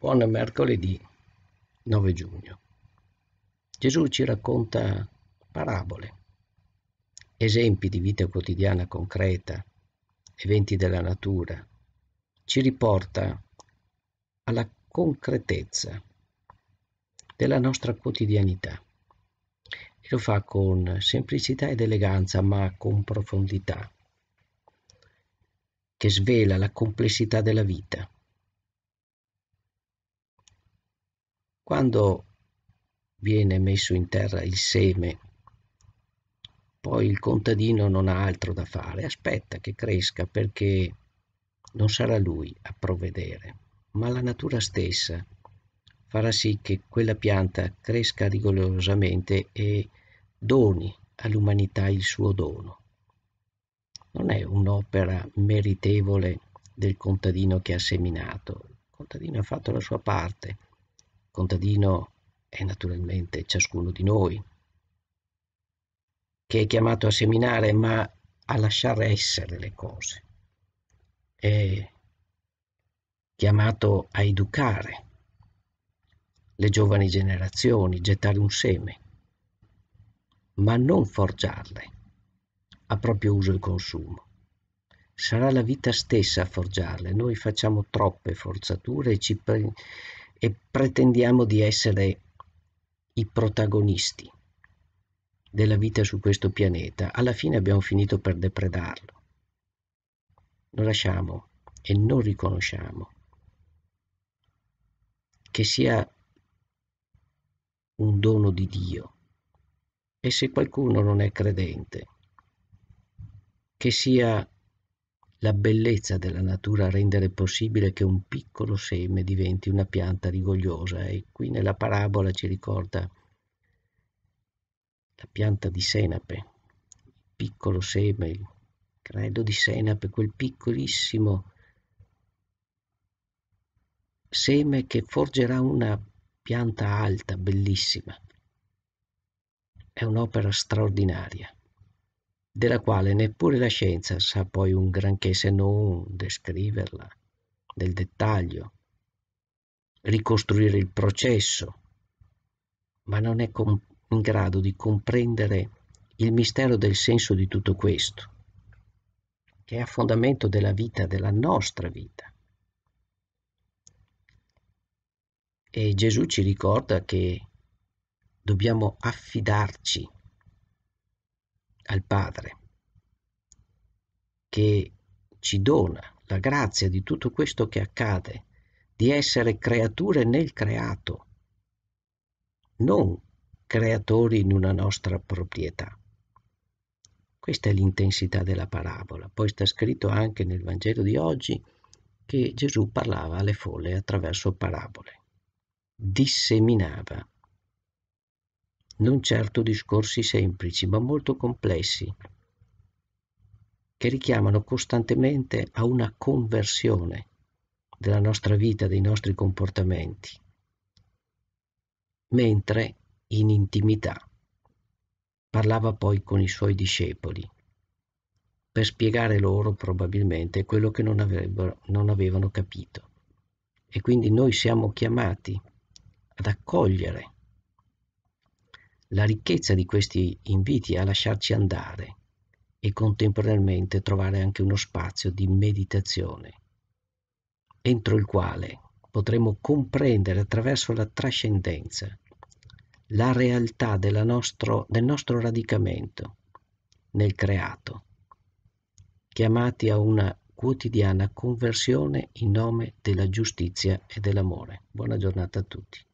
Buon mercoledì 9 giugno. Gesù ci racconta parabole, esempi di vita quotidiana concreta, eventi della natura, ci riporta alla concretezza della nostra quotidianità e lo fa con semplicità ed eleganza ma con profondità che svela la complessità della vita Quando viene messo in terra il seme, poi il contadino non ha altro da fare, aspetta che cresca perché non sarà lui a provvedere, ma la natura stessa farà sì che quella pianta cresca rigorosamente e doni all'umanità il suo dono. Non è un'opera meritevole del contadino che ha seminato, il contadino ha fatto la sua parte, contadino è naturalmente ciascuno di noi, che è chiamato a seminare ma a lasciare essere le cose, è chiamato a educare le giovani generazioni, gettare un seme, ma non forgiarle a proprio uso e consumo. Sarà la vita stessa a forgiarle, noi facciamo troppe forzature e ci, prendiamo e pretendiamo di essere i protagonisti della vita su questo pianeta, alla fine abbiamo finito per depredarlo. Non lasciamo e non riconosciamo che sia un dono di Dio. E se qualcuno non è credente, che sia la bellezza della natura a rendere possibile che un piccolo seme diventi una pianta rigogliosa e qui nella parabola ci ricorda la pianta di senape, il piccolo seme, il credo di senape, quel piccolissimo seme che forgerà una pianta alta, bellissima. È un'opera straordinaria della quale neppure la scienza sa poi un granché se non descriverla nel dettaglio, ricostruire il processo, ma non è in grado di comprendere il mistero del senso di tutto questo, che è a fondamento della vita, della nostra vita. E Gesù ci ricorda che dobbiamo affidarci al Padre che ci dona la grazia di tutto questo che accade, di essere creature nel creato, non creatori in una nostra proprietà. Questa è l'intensità della parabola. Poi sta scritto anche nel Vangelo di oggi che Gesù parlava alle folle attraverso parabole, disseminava non certo discorsi semplici, ma molto complessi, che richiamano costantemente a una conversione della nostra vita, dei nostri comportamenti, mentre in intimità parlava poi con i suoi discepoli per spiegare loro probabilmente quello che non, non avevano capito. E quindi noi siamo chiamati ad accogliere la ricchezza di questi inviti a lasciarci andare e contemporaneamente trovare anche uno spazio di meditazione, entro il quale potremo comprendere attraverso la trascendenza la realtà nostro, del nostro radicamento nel creato, chiamati a una quotidiana conversione in nome della giustizia e dell'amore. Buona giornata a tutti.